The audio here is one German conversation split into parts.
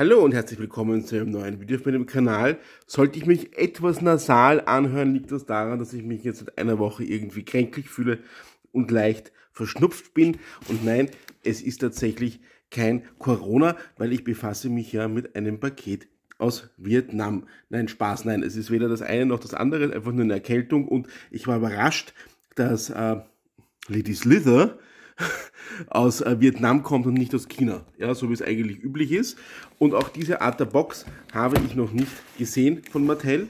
Hallo und herzlich willkommen zu einem neuen Video auf meinem Kanal. Sollte ich mich etwas nasal anhören, liegt das daran, dass ich mich jetzt seit einer Woche irgendwie kränklich fühle und leicht verschnupft bin. Und nein, es ist tatsächlich kein Corona, weil ich befasse mich ja mit einem Paket aus Vietnam. Nein, Spaß, nein, es ist weder das eine noch das andere, einfach nur eine Erkältung. Und ich war überrascht, dass äh, Lady Slither aus äh, Vietnam kommt und nicht aus China, ja, so wie es eigentlich üblich ist. Und auch diese Art der Box habe ich noch nicht gesehen von Mattel.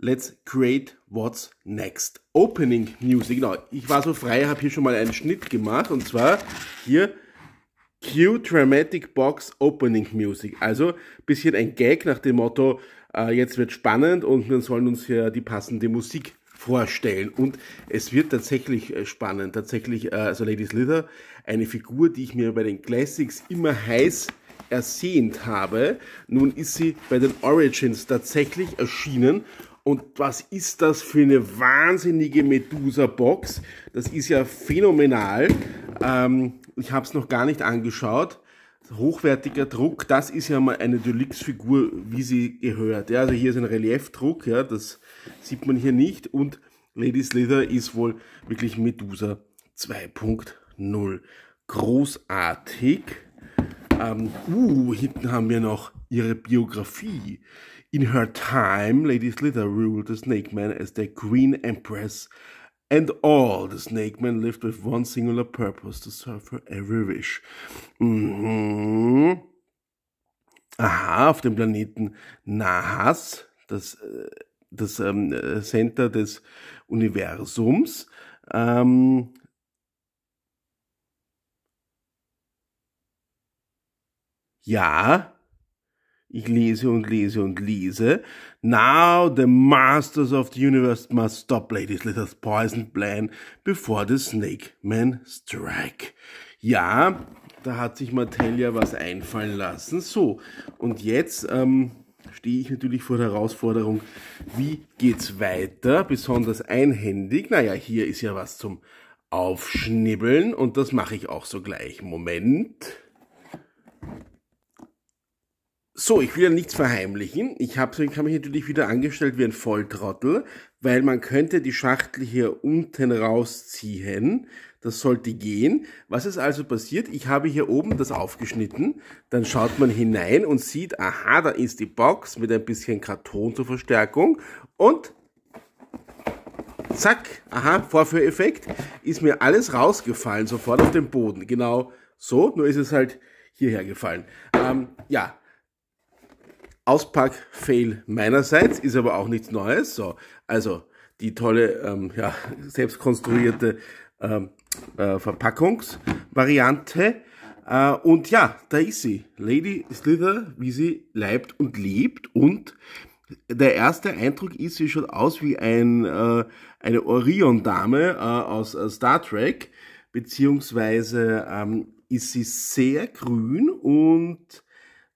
Let's create what's next. Opening Music, genau. Ich war so frei, habe hier schon mal einen Schnitt gemacht und zwar hier Q Dramatic Box Opening Music. Also ein bisschen ein Gag nach dem Motto, äh, jetzt wird spannend und wir sollen uns hier die passende Musik vorstellen. Und es wird tatsächlich äh, spannend. Tatsächlich, äh, also Ladies Slither, eine Figur, die ich mir bei den Classics immer heiß ersehnt habe. Nun ist sie bei den Origins tatsächlich erschienen. Und was ist das für eine wahnsinnige Medusa-Box? Das ist ja phänomenal. Ähm, ich habe es noch gar nicht angeschaut hochwertiger Druck, das ist ja mal eine Deluxe-Figur, wie sie gehört. Ja, also hier ist ein Reliefdruck, ja, das sieht man hier nicht. Und Lady Slither ist wohl wirklich Medusa 2.0. Großartig. Ähm, uh, hinten haben wir noch ihre Biografie. In her time, Lady Slither ruled the Snake Man as the Queen Empress And all the snake men lived with one singular purpose to serve her every wish. Mhm. Aha, auf dem Planeten Nahas, das, äh, das ähm, äh, Center des Universums, ähm, ja, ich lese und lese und lese. Now the masters of the universe must stop, ladies. Let us poison plan before the snake man strike. Ja, da hat sich Mattel ja was einfallen lassen. So, und jetzt ähm, stehe ich natürlich vor der Herausforderung, wie geht's weiter? Besonders einhändig. Naja, hier ist ja was zum Aufschnibbeln und das mache ich auch so gleich. Moment. So, ich will ja nichts verheimlichen. Ich habe ich hab mich natürlich wieder angestellt wie ein Volltrottel, weil man könnte die Schachtel hier unten rausziehen. Das sollte gehen. Was ist also passiert? Ich habe hier oben das aufgeschnitten. Dann schaut man hinein und sieht, aha, da ist die Box mit ein bisschen Karton zur Verstärkung. Und zack, aha, Vorführeffekt, ist mir alles rausgefallen, sofort auf den Boden. Genau so, nur ist es halt hierher gefallen. Ähm, ja, Auspack-Fail meinerseits, ist aber auch nichts Neues. So, also die tolle, ähm, ja, selbstkonstruierte ähm, äh, Verpackungsvariante. Äh, und ja, da ist sie. Lady Slither, wie sie leibt und liebt. Und der erste Eindruck ist, sie schaut aus wie ein, äh, eine Orion-Dame äh, aus äh, Star Trek. Beziehungsweise ähm, ist sie sehr grün und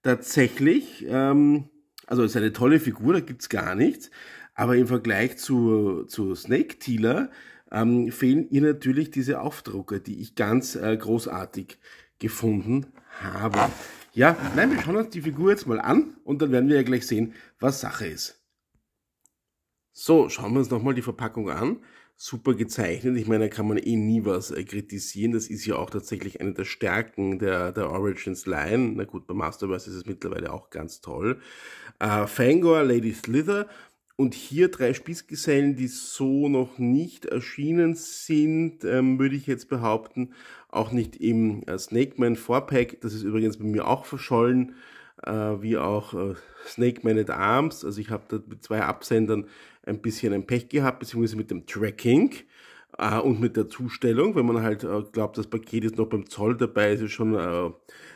tatsächlich, ähm, also ist eine tolle Figur, da gibt's gar nichts. Aber im Vergleich zu, zu Snake Tealer ähm, fehlen ihr natürlich diese Aufdrucke, die ich ganz äh, großartig gefunden habe. Ja, nein, wir schauen uns die Figur jetzt mal an und dann werden wir ja gleich sehen, was Sache ist. So, schauen wir uns nochmal die Verpackung an. Super gezeichnet. Ich meine, da kann man eh nie was äh, kritisieren. Das ist ja auch tatsächlich eine der Stärken der, der Origins Line. Na gut, bei Masterverse ist es mittlerweile auch ganz toll. Äh, Fangor, Lady Slither und hier drei Spießgesellen, die so noch nicht erschienen sind, ähm, würde ich jetzt behaupten. Auch nicht im äh, Snake Man 4-Pack. Das ist übrigens bei mir auch verschollen. Äh, wie auch äh, Snake Man at Arms. Also ich habe da mit zwei Absendern ein bisschen ein Pech gehabt, beziehungsweise mit dem Tracking äh, und mit der Zustellung. Wenn man halt glaubt, das Paket ist noch beim Zoll dabei, ist es schon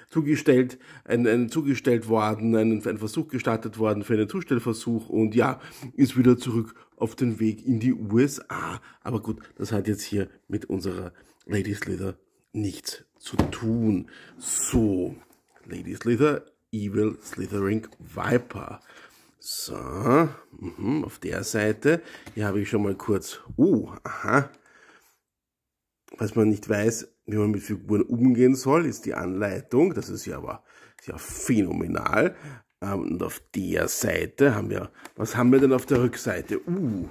zugestellt, ein, ein zugestellt worden, ein, ein Versuch gestartet worden für einen Zustellversuch und ja, ist wieder zurück auf den Weg in die USA. Aber gut, das hat jetzt hier mit unserer Ladies Slither nichts zu tun. So, Ladies Slither Evil Slithering Viper. So, mhm, auf der Seite, hier habe ich schon mal kurz, uh, aha, was man nicht weiß, wie man mit Figuren umgehen soll, ist die Anleitung, das ist ja aber ist phänomenal. Ähm, und auf der Seite haben wir, was haben wir denn auf der Rückseite? Uh,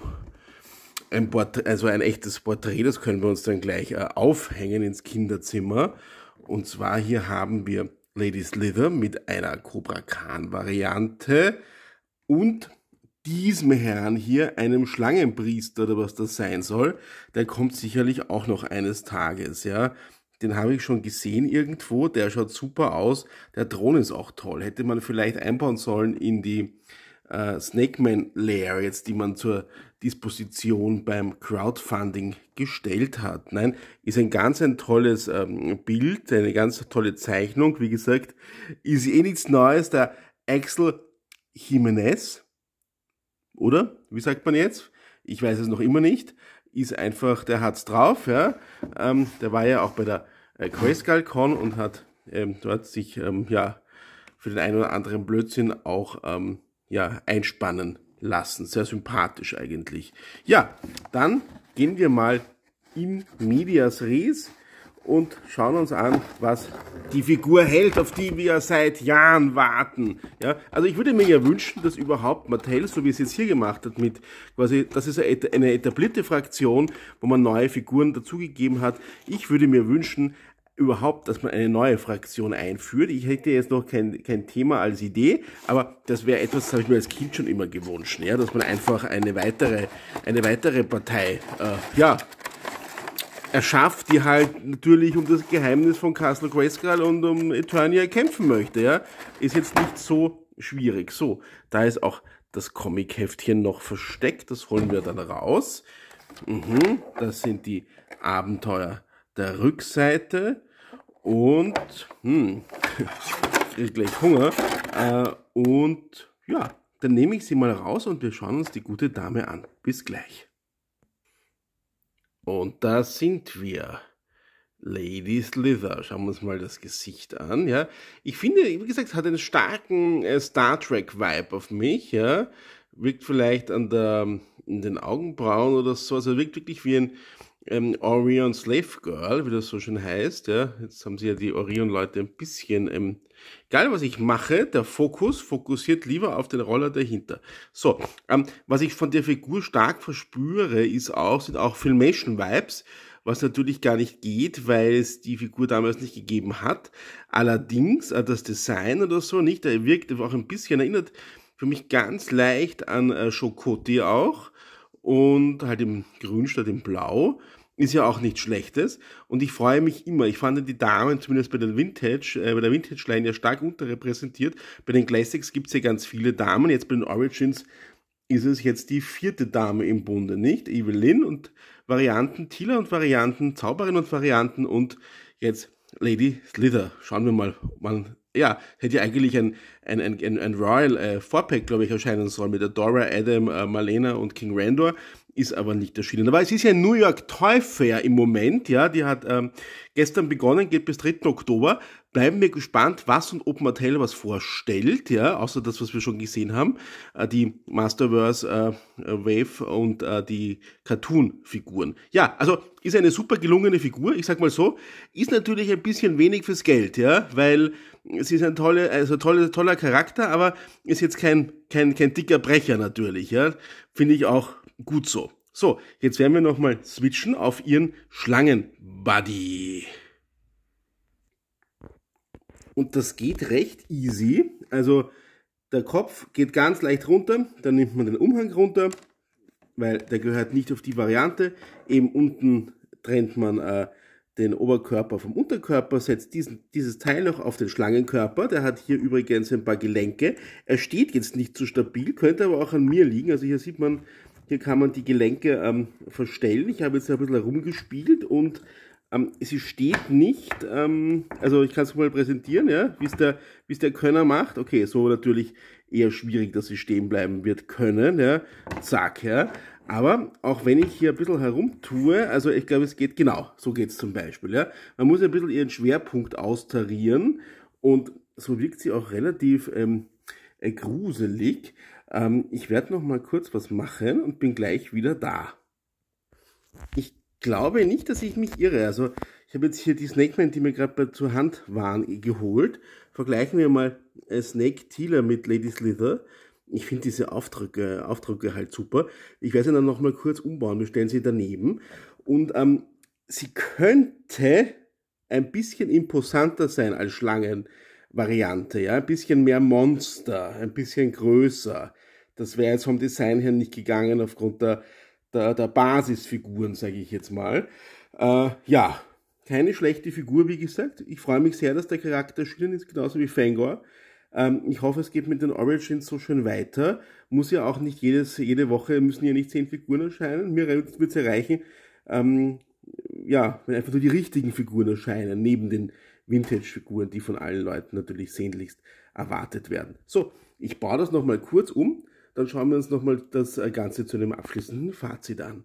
ein Porträt, also ein echtes Porträt, das können wir uns dann gleich äh, aufhängen ins Kinderzimmer. Und zwar hier haben wir Lady Slither mit einer Cobra Khan-Variante und diesem Herrn hier, einem Schlangenpriester oder was das sein soll, der kommt sicherlich auch noch eines Tages, ja. Den habe ich schon gesehen irgendwo, der schaut super aus, der Drohne ist auch toll, hätte man vielleicht einbauen sollen in die äh, Snake Man Layer jetzt, die man zur Disposition beim Crowdfunding gestellt hat. Nein, ist ein ganz ein tolles ähm, Bild, eine ganz tolle Zeichnung. Wie gesagt, ist eh nichts Neues. Der Axel Jimenez, oder? Wie sagt man jetzt? Ich weiß es noch immer nicht. Ist einfach, der hat's drauf, ja. Ähm, der war ja auch bei der äh, Con und hat ähm, dort sich, ähm, ja, für den einen oder anderen Blödsinn auch ähm, ja, einspannen lassen. Sehr sympathisch eigentlich. Ja, dann gehen wir mal in Medias Res und schauen uns an, was die Figur hält, auf die wir seit Jahren warten. Ja, also ich würde mir ja wünschen, dass überhaupt Mattel, so wie es jetzt hier gemacht hat, mit quasi, das ist eine etablierte Fraktion, wo man neue Figuren dazugegeben hat. Ich würde mir wünschen, überhaupt, dass man eine neue Fraktion einführt. Ich hätte jetzt noch kein, kein Thema als Idee, aber das wäre etwas, das habe ich mir als Kind schon immer gewünscht, ja, dass man einfach eine weitere, eine weitere Partei, äh, ja, erschafft, die halt natürlich um das Geheimnis von Castle Grayskull und um Eternia kämpfen möchte, ja. Ist jetzt nicht so schwierig. So, da ist auch das Comic-Heftchen noch versteckt, das holen wir dann raus. Mhm, das sind die Abenteuer der Rückseite. Und hm, ich gleich Hunger. Äh, und ja, dann nehme ich sie mal raus und wir schauen uns die gute Dame an. Bis gleich. Und da sind wir. Lady Slither. Schauen wir uns mal das Gesicht an, ja. Ich finde, wie gesagt, es hat einen starken äh, Star Trek-Vibe auf mich, ja. Wirkt vielleicht an der, in den Augenbrauen oder so. Also wirkt wirklich wie ein, ähm, Orion Slave Girl, wie das so schön heißt. Ja. Jetzt haben sie ja die Orion-Leute ein bisschen, ähm, egal was ich mache, der Fokus fokussiert lieber auf den Roller dahinter. So, ähm, was ich von der Figur stark verspüre, ist auch, sind auch Filmation-Vibes, was natürlich gar nicht geht, weil es die Figur damals nicht gegeben hat. Allerdings, äh, das Design oder so nicht, er wirkt auch ein bisschen erinnert für mich ganz leicht an äh, Chocoti auch und halt im Grün statt im Blau. Ist ja auch nichts Schlechtes. Und ich freue mich immer. Ich fand die Damen zumindest bei den Vintage, äh, bei der Vintage-Line ja stark unterrepräsentiert. Bei den Classics gibt es ja ganz viele Damen. Jetzt bei den Origins ist es jetzt die vierte Dame im Bunde, nicht? Evelyn und Varianten Tila und Varianten, Zauberin und Varianten und jetzt Lady Slither. Schauen wir mal, wann ja, hätte ja eigentlich ein, ein, ein, ein Royal äh, Fourpack, glaube ich, erscheinen sollen mit Adora, Adam, äh, Marlena und King Randor, ist aber nicht erschienen. Aber es ist ja ein New York Toy Fair im Moment, ja, die hat ähm, gestern begonnen, geht bis 3. Oktober bleiben wir gespannt, was und ob Mattel was vorstellt, ja, außer das, was wir schon gesehen haben, äh, die Masterverse äh, Wave und äh, die Cartoon-Figuren. Ja, also ist eine super gelungene Figur, ich sag mal so, ist natürlich ein bisschen wenig fürs Geld, ja, weil sie ist ein tolle, also tolle, toller Charakter, aber ist jetzt kein, kein, kein dicker Brecher natürlich, ja, finde ich auch gut so. So, jetzt werden wir nochmal switchen auf ihren Schlangenbuddy. Und das geht recht easy. Also der Kopf geht ganz leicht runter, dann nimmt man den Umhang runter, weil der gehört nicht auf die Variante. Eben unten trennt man äh, den Oberkörper vom Unterkörper, setzt diesen, dieses Teil noch auf den Schlangenkörper. Der hat hier übrigens ein paar Gelenke. Er steht jetzt nicht so stabil, könnte aber auch an mir liegen. Also hier sieht man, hier kann man die Gelenke ähm, verstellen. Ich habe jetzt ein bisschen herumgespielt und ähm, sie steht nicht, ähm, also ich kann es mal präsentieren, ja, wie der, es der Könner macht. Okay, so natürlich eher schwierig, dass sie stehen bleiben wird können, ja, zack, ja. Aber auch wenn ich hier ein bisschen herumtue, also ich glaube, es geht genau, so geht es zum Beispiel, ja. Man muss ein bisschen ihren Schwerpunkt austarieren und so wirkt sie auch relativ ähm, äh, gruselig. Ähm, ich werde noch mal kurz was machen und bin gleich wieder da. Ich glaube nicht, dass ich mich irre. Also ich habe jetzt hier die Snakemen, die mir gerade zur Hand waren, eh geholt. Vergleichen wir mal äh, Snake Tealer mit Lady Slither. Ich finde diese Aufdrücke, Aufdrücke halt super. Ich werde sie dann nochmal kurz umbauen. Wir stellen sie daneben. Und ähm, sie könnte ein bisschen imposanter sein als Schlangenvariante. Ja? Ein bisschen mehr Monster, ein bisschen größer. Das wäre jetzt vom Design her nicht gegangen aufgrund der der, der Basisfiguren, sage ich jetzt mal. Äh, ja, keine schlechte Figur, wie gesagt. Ich freue mich sehr, dass der Charakter erschienen ist, genauso wie Fangor. Ähm, ich hoffe, es geht mit den Origins so schön weiter. Muss ja auch nicht jedes, jede Woche, müssen ja nicht zehn Figuren erscheinen. Mir wird es erreichen, ähm, ja, wenn einfach nur die richtigen Figuren erscheinen, neben den Vintage-Figuren, die von allen Leuten natürlich sehnlichst erwartet werden. So, ich baue das nochmal kurz um dann schauen wir uns nochmal das äh, Ganze zu einem abschließenden Fazit an.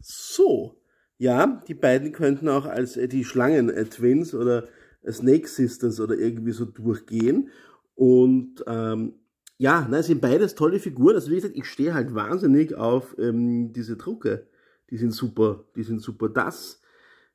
So, ja, die beiden könnten auch als äh, die Schlangen-Twins äh, oder Snake Sisters oder irgendwie so durchgehen. Und ähm, ja, na, sind beides tolle Figuren. Also wie gesagt, ich stehe halt wahnsinnig auf ähm, diese Drucke. Die sind super, die sind super. Das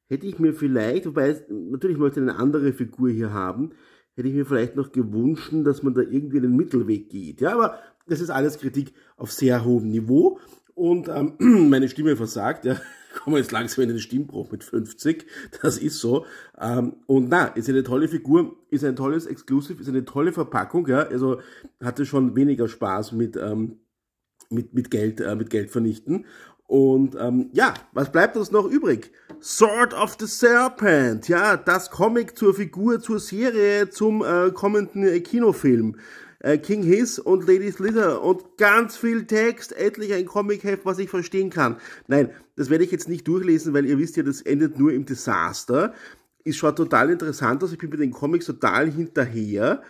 hätte ich mir vielleicht, wobei natürlich möchte ich eine andere Figur hier haben, hätte ich mir vielleicht noch gewünscht, dass man da irgendwie den Mittelweg geht. Ja, aber das ist alles Kritik auf sehr hohem Niveau und ähm, meine Stimme versagt, ja. Ich komme jetzt langsam in den Stimmbruch mit 50, das ist so. Ähm, und na, ist eine tolle Figur, ist ein tolles Exclusive, ist eine tolle Verpackung, ja. Also hatte schon weniger Spaß mit, ähm, mit, mit Geld, äh, mit Geld vernichten. Und ähm, ja, was bleibt uns noch übrig? Sword of the Serpent, ja, das Comic zur Figur, zur Serie, zum äh, kommenden äh, Kinofilm. Äh, King His und Lady Slither und ganz viel Text, endlich ein Comic-Heft, was ich verstehen kann. Nein, das werde ich jetzt nicht durchlesen, weil ihr wisst ja, das endet nur im Desaster. Ist schaut total interessant aus, also ich bin mit den Comics total hinterher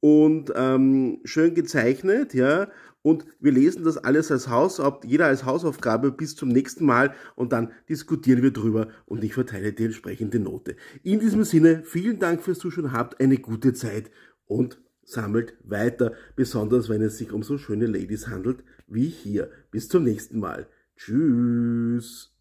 und ähm, schön gezeichnet, ja. Und wir lesen das alles als Hausaufgabe, jeder als Hausaufgabe bis zum nächsten Mal und dann diskutieren wir drüber und ich verteile die entsprechende Note. In diesem Sinne, vielen Dank fürs Zuschauen, habt eine gute Zeit und sammelt weiter, besonders wenn es sich um so schöne Ladies handelt wie hier. Bis zum nächsten Mal. Tschüss.